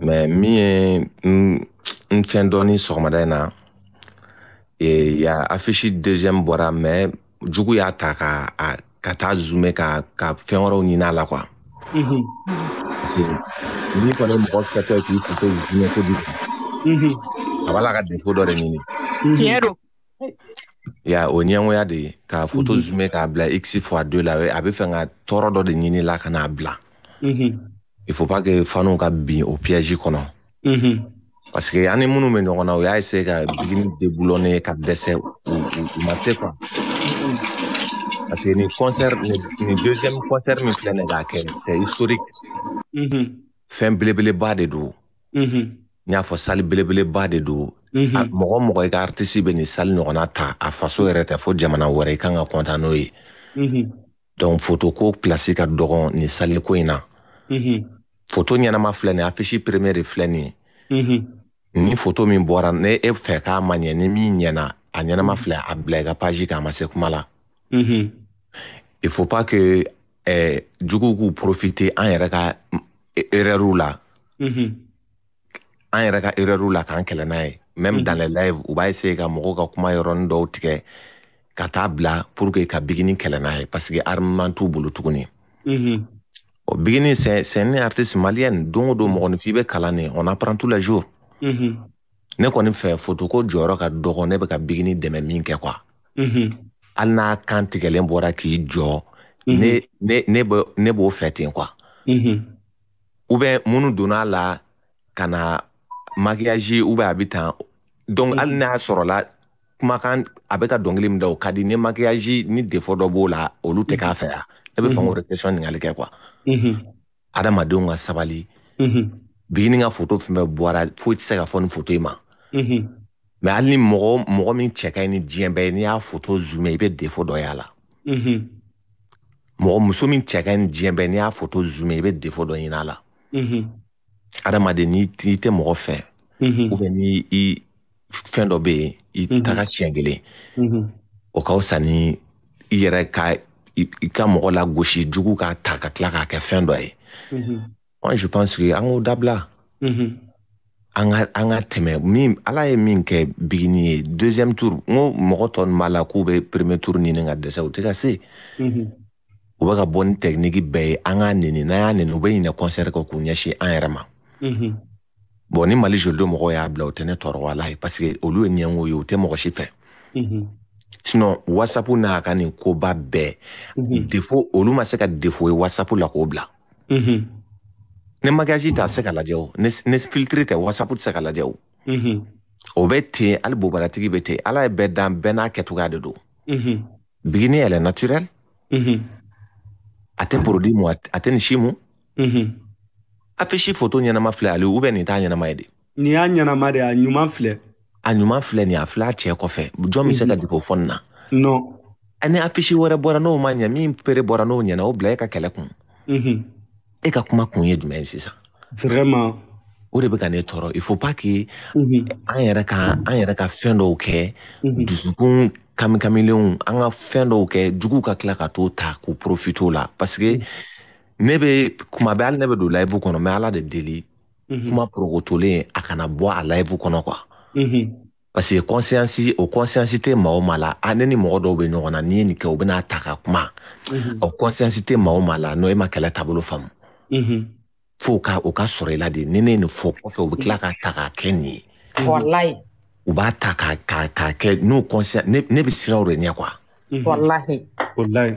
Men, mi e m fendoni sok maday na, e ya afeshi dezyen m bora men, djoukou ya ta ka ta zume ka feyonro ou nina la kwa. Mm-hmm. Ase, mi konen m oskatek yi foto zume kodi. Mm-hmm. Awa la ka defo do de nini. Tiye ro. Ya, ou nye wade, ka foto zume ka bla xifwa do la we, api feng a toro do de nini la ka na bla. Mm-hmm. il faut pas que faniw ka bin o piège kɔnɔ mm -hmm. parce que ani minnu bɛ ɲɔgɔn na u y'a essaye ka bigini debulɔne ka dɛsɛ u ma se kuwa parce que ni concert ni, ni deuxième concert min filɛ nin k'a kɛ c'est historique mm -hmm. fɛn belebeleba de don mm -hmm. n y'a fɔ sali belebeleba de don mhm. mɔgɔ mɔgɔ i ka artiste bɛ nin sali ɲɔgɔnna ta a faso yɛrɛ tɛ fo jamana wɛrɛ i kan ka kɔntan n'o ye mhm. donc foto ko pilasi ka dɔgɔn nin saliko in na mhm. foto ɲɛnama filɛ nin afishi premier filɛ ye ni foto min bɔra ne e fɛ k'a ma ɲɛ ni min ɲɛna a ɲɛnama filɛ a bila i ka paji kan a ma se kuma la il faut pas que eh, juguw k'u profite an yɛrɛ ka e, erɛrw la an yɛrɛ ka erɛrw la k'an kɛlɛ n'a ye même dans les lives u b'a essaye ka mɔgɔw ka kuma yɔrɔni dɔw tigɛ ka taa bila pour que ka bigini kɛlɛ n'a ye parce que armement t'u bolo tuguni mm -hmm. Bikini se ene artes malyen, donkou do mouni fibe kalane, on apren tou la jour. Nè koni fè fotoko djou ro ka, dokou nebe ka bikini demen minkè kwa. Al nan a kantike len bwara ki djou, nebe ou fètin kwa. Ou ben mounou donan la, kana makyaji ou ben abitan, donkou al mm-hmm. nan a soro la, kouman kan abeka donkili mda ou kadi, ne makyaji, ne defodo bo la, ou lou teka fè a. ne bɛ fan wɛrɛ question ɲininkali kɛ kuwa adamadenw ka sabali bigini ka foto fɛn fɛn bɔra foyi tɛ se ka fɔ ni foto in ma mɛ hali ni mɔgɔ mɔgɔ min cɛ ka ɲi ni diɲɛ bɛɛ n'i y'a foto zoomé i bɛ défaut dɔ y'a la mɔgɔ muso min cɛ ni diɲɛ bɛɛ n'i y'a foto zoomé i bɛ défaut dɔ ɲin'a la adamaden n'i tɛ mɔgɔ fɛ ubiyɛn ni i fɛn dɔ bɛ yen i taga siɲɛ kelen o ka fisa ni i yɛrɛ ka I ka mwola gwochi, djoukou ka takat laka ke fendwa mhm. e. An, jw pwans ki an wou dabla. Mm-hmm. An a teme, mi, ala e mi ke bi giniye, dezyem tour, mwou mwou ton malakou be preme tour nini nga de sa wote ka se. Mm-hmm. Ouwe ka boni tekniki be an anini, nan anini, ouwe inye konser koko kounyashi an erama. Mm-hmm. Boni mali jwou do mwou goya abla wote netor wala e, paske oulou e nyan woye wote mwou gochi fe. Mm-hmm. sinɔn whatsapp n'a ka nin koba bɛɛ mhm. defo olu ma se ka defo ye whatsapp la k'o bila mhm. ne magazi t'a se ka lajɛ o ne filtre tɛ whatsapp tɛ se ka lajɛ o mhm. o bɛ ten hali bobaratigi bɛ ten ala ye bɛɛ dan bɛɛ n'a kɛcogoya de don bigini yɛlɛ naturel a tɛ produit mu a tɛ nin si mu affiche photo ɲɛnama filɛ ale u bien nin t'a ɲɛnama ye de nin y'a ɲɛnama de a ɲuman filɛ a ɲuman filɛ nin a filɛ a cɛ kɔfɛ jɔn be se ka mhm. diko fɔ nin na non ani afisi wɛrɛ bɔra n'o ma ɲɛ min pere bɔra n'o ɲɛna o bila e ka kɛlɛ kun mhm. e ka kuma kun ye jumɛn sisan vraiment o de bɛ ka ne tɔɔrɔ il faut pas que mhm. an yɛrɛ ka an yɛrɛ ka fɛn dɔw kɛ dusukun kamikamilenw an ka fɛn dɔw kɛ juguw ka tila ka t'o ta k'u profite o la parce que ne bɛ kuma bɛɛ hali ne bɛ don live kɔnɔ mɛ ala de deli kuma porokotolen a kana bɔ a live kɔnɔ quoi Mm-hmm. parce que conscience o conscience tɛ maa o maa la a ne ni mɔgɔ dɔw bɛ ɲɔgɔn na n'i ye nin kɛ o bɛna ta ka kuma o conscience tɛ maa o maa la n'o e ma kɛlɛ taabolo faamu fo ka o ka sɔrɔ i la de ni ne ye nin fɔ kɔfɛ o bɛ tila k'a ta k'a kɛ nin ye walayi u b'a ta k'a k'a k'a kɛ n'o conscience ne bɛ siran o de ɲɛ kuwa walayi walayi.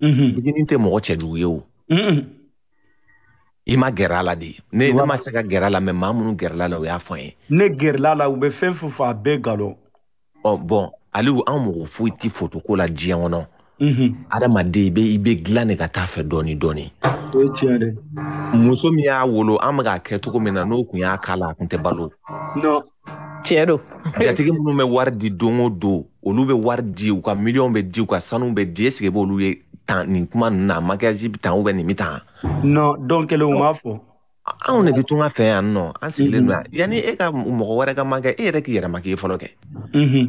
fitinin tɛ mɔgɔ cɛ jugu ye o mm-hmm. i ma gɛrɛ a la de ne ne ma se ka gɛrɛ a la mɛ maa minnu o y'a fɔ ye ne gɛrɛla la u bɛ fɛn fɛn fɔ a bɛɛ galon ɔ bɔn aliw an mɔgɔ foyi tɛ fotoko la diɲɛ kɔnɔ mm-hmm. adamaden i bɛ i bɛ dilan de ka taa fɛ dɔɔni dɔɔni o ye tiɲɛ dɛ muso min y'a wolo an bɛ k'a kɛ cogo min na n'o tun y'a k'a la a tun tɛ balo non tiɲɛ don jatigi minnu bɛ wari di don o don olu bɛ wari di u ka miliyɔn bɛ di u ka sanu bɛ di esike b'olu ye tan nin kuma ninnu na makiyaji bi tan nin bɛ tan. non don kelen u m'a fɔ. anw de bɛ tunga fɛ yan nɔ an sigilen mm-hmm. don yan yani e ka mɔgɔ wɛrɛ ka makɛ e yɛrɛ e k'i yɛrɛ makiye fɔlɔ kɛ. Mm-hmm.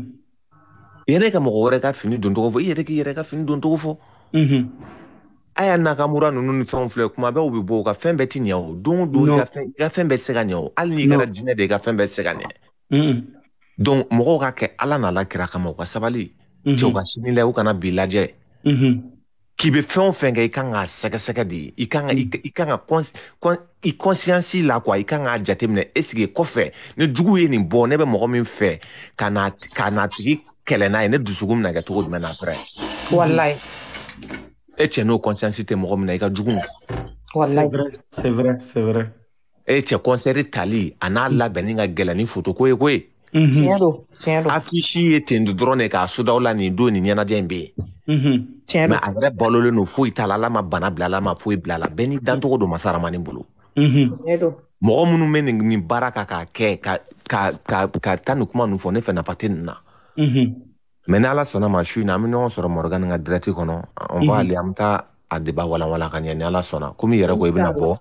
i e yɛrɛ ka mɔgɔ wɛrɛ ka fini don cogo fɔ e i yɛrɛ k'i yɛrɛ ka fini don cogo fɔ. Mm-hmm. a y'a n'a ka mura ninnu ni fɛnw filɛ kuma bɛɛ u bɛ bɔ u ka fɛn bɛɛ ti ɲɛ o don o don i ka fɛn bɛɛ tɛ se ka ɲɛ o hali n'i kɛra jinɛ de i ka fɛn bɛɛ tɛ se ka ɲɛ. donc mɔgɔw ka kɛ ala n'a la kira kama u ka sabali. cɛw ka sini lajɛ u kana bi lajɛ k'i bɛ fɛn o fɛn kɛ i kan k'a sɛgɛsɛgɛ de i kan i kan ka i kɔnsiyansi la kuwa i kan k'a jateminɛ esike kɔfɛ ni jugu ye nin bɔ ne bɛ mɔgɔ min fɛ ka na ka e na tigi kɛlɛ n'a ye ne dusukun bɛna kɛ cogo jumɛn na après walayi e cɛ n'o kɔnsiyansi tɛ mɔgɔ min na i ka jugu e cɛ kɔnsɛri tali a n'a labɛnni ka gɛlɛn ni foto ko mhm. ye koyi tiɲɛ don ye ten dɔrɔn de k'a sodaw la nin don nin ɲɛnajɛ in bɛ yen tiɲɛ don a yɛrɛ balolen don foyi t'a la ala ma bana bila ala ma foyi bila a la bɛɛ n'i dancogo don masaramani bolo tiɲɛ don mɔgɔ minnu bɛ nin baara kan k'a kɛ ka ka ka ka taa nin kuma ninnu fɔ ne fɛ nafa tɛ nin na mɛ n'ala sɔnna ma su in na an bɛ ɲɔgɔn sɔrɔ mɔrɔgani ka dirɛti kɔnɔ an b'a ale an bɛ taa a deba walawala ka ɲɛ ni ala sɔnna komi yɛrɛ ko i bɛna bɔ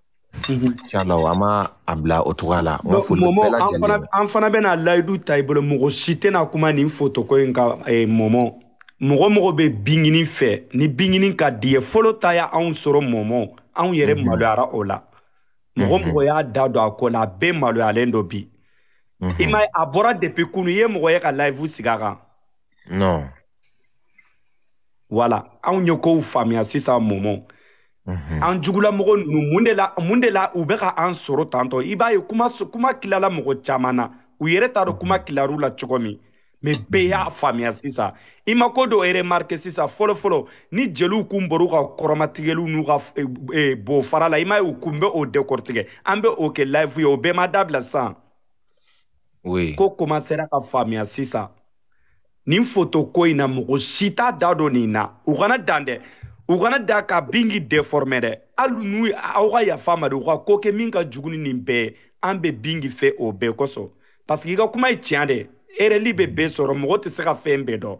inshallah an b'a a bila o cogoya la n ka foli bɛɛ lajɛlen an fana bɛna layidu ta i bolo mɔgɔ si tɛna kuma nin fotoko in ka eh, mɔmɔ mɔgɔ mɔgɔ bɛ bingini fɛ ni bingini ka di ye fɔlɔ ta ya anw sɔrɔ mɔmɔ anw yɛrɛ mhm. maloyara o la mɔgɔ mhm. mɔgɔ y'a da don a ko la a bɛɛ maloyalen dɔ bi mhm. i ma ye a bɔra depuis kunu i ye mɔgɔ ye ka layifu sigi a kan non wala anw ye kow faamuya sisan mɔmɔ an jugulamɔgɔ nunu mun de la mun de la u bɛ ka an sɔrɔ tantɔ i b'a ye kuma kuma kilala mɔgɔ caman na u yɛrɛ t'a dɔn kuma kilar'u la cogo min mɛ bɛɛ y'a faamuya sisan i ma ko dɔ remarke sisan fɔlɔfɔlɔ ni jeliw kun bɔr'u ka kɔrɔmatigɛliw n'u ka e, e, bofara la i m'a ye u kun bɛ o dekɔrɔtigɛ an bɛ o kɛ live ye o bɛɛ ma dabila sisan oui. ko komansera ka faamuya sisan nin foto ko in na mɔgɔ si t'a da dɔ nin na u kana dan dɛ u kana da ka bin k'i deforme dɛ hali n'u aw ka yafa ma de u ka ko kɛ min ka jugu ni nin bɛɛ ye an bɛ bin k'i fɛ o bɛɛ kosɔn parce que i ka kuma ye tiɲɛ de ye ereli bɛ bɛɛ sɔrɔ mɔgɔ tɛ se ka fɛn bɛɛ dɔn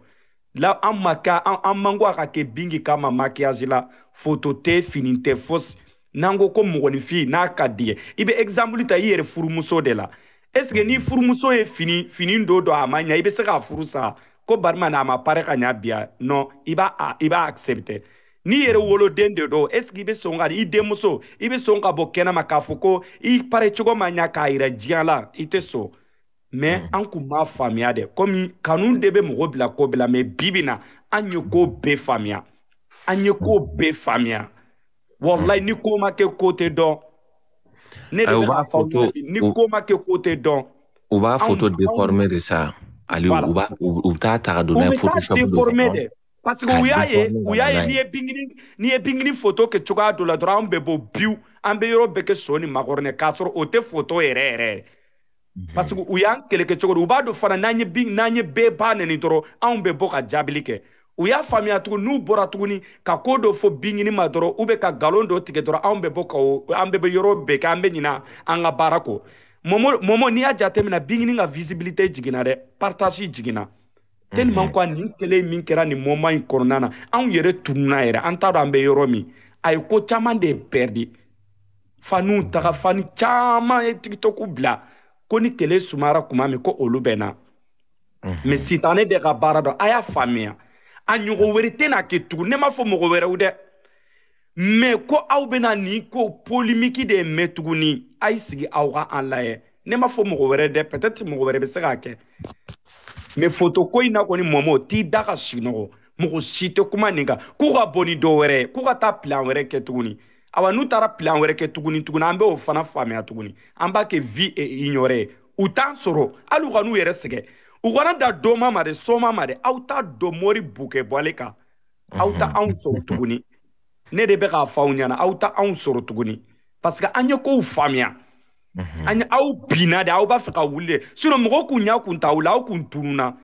la an ma ka an, an man ko a ka kɛ bingi kama makiyaji la foto tɛ fini tɛ fosi n'an ko ko mɔgɔninfin n'a ka di ye i bɛ ɛgizanpulu ta i yɛrɛ furumuso de la ɛseke n'i furumuso ye fini fini do dɔ a ma ɲa i bɛ se k'a furu sa ko barima na a ma pare ka ɲa biya nɔn i b'a a i b'a accepte n'i yɛrɛ woloden de do ɛseke i bɛ sɔn ka i denmuso i bɛ sɔn ka bɔ kɛnɛma k'a fɔ ko i pare cogo ma ɲa k'a yira diɲɛ la i tɛ sɔn mɛ an kun m'a faamuya dɛ komi kanu de bɛ mɔgɔ bila ko bɛɛ la mɛ bi bi na an ye ko bɛɛ faamuya an ye ko bɛɛ faamuya walayi ni ko ma kɛ ko tɛ dɔn ne de b'a faamuya ni ko ma kɛ ko tɛ dɔn. u b'a photo déformer de sa ali u b'a u bɛ taa ta ka don n'a ye photoshop dɔ de kɔnɔ. parce que u y'a ye u y'a ye n'i ye bingini n'i ye bingini photo kɛ cogoya dɔ la dɔrɔn an bɛ bɔ biw an bɛ yɔrɔ bɛɛ kɛ sɔ ni makɔrɔni k'a sɔrɔ o tɛ photo yɛrɛ yɛrɛ ye. Mhm. parce que u y'an kɛlɛkɛ cogo di u b'a dɔn fana n'an ye bin n'an ye bɛɛ ba nɛni dɔrɔn anw bɛ bɔ ka jaabili kɛ u y'a faamuya tugun n'u bɔra tuguni ka koo dɔ fɔ binɲini ma dɔrɔn u bɛ ka galon dɔ tigɛ dɔrɔn anw bɛ bɔ ka o an bɛɛ bɛ yɔrɔ bɛɛ kɛ an bɛ ɲina an ka baara kɔ mɔmɔ mɔmɔ n'i y'a jateminɛ binɲini ka visibilité jiginna dɛ partage jiginna tellement mhm. quoi nin kɛlɛ min kɛra nin moment in kɔnɔna na anw yɛrɛ tununa yɛrɛ an t'a dɔn an bɛ yɔrɔ min a ye ko caman de perdi fa n'u taga fa ni caman ye tikitɔku bila ko ni tele sumara kuma min ko olu bɛ na mɛ sitanɛ de ka baara dɔ a y'a faamuya a ɲɔgɔn wɛrɛ tɛna kɛ tugun ne m'a fɔ mɔgɔ wɛrɛw dɛ mɛ ko aw bɛna nin ko polimiki de mɛn tuguni a y'i sigi aw ka an layɛ ne m'a fɔ mɔgɔ wɛrɛ dɛ peut-être mɔgɔ wɛrɛ bɛ se k'a kɛ mɛ foto ko in na kɔni mɔmɔ t'i da ka sinɔgɔ mɔgɔ si tɛ kuma nin kan k'u ka bɔ ni dɔ wɛrɛ ye k'u ka taa pilan wɛrɛ kɛ tuguni awa n'u taara plan wɛrɛ kɛ tuguni tuguni an b'o fana faamuya tuguni an b'a kɛ vi e ignore ye u t'an sɔrɔ hali u ka n'u yɛrɛ sɛgɛ u kana da doma ma de soma ma de aw t'a dɔn mori bukɛ bɔle kan aw ta mhm. anw sɔrɔ tuguni ne de bɛ k'a fɔ aw ɲɛna aw ta anw sɔrɔ tuguni parce que an ye kow faamuya an mhm. aw binna de aw b'a fɛ ka wuli de sinɔn mɔgɔw kun y'a kun t'aw la aw kun tununna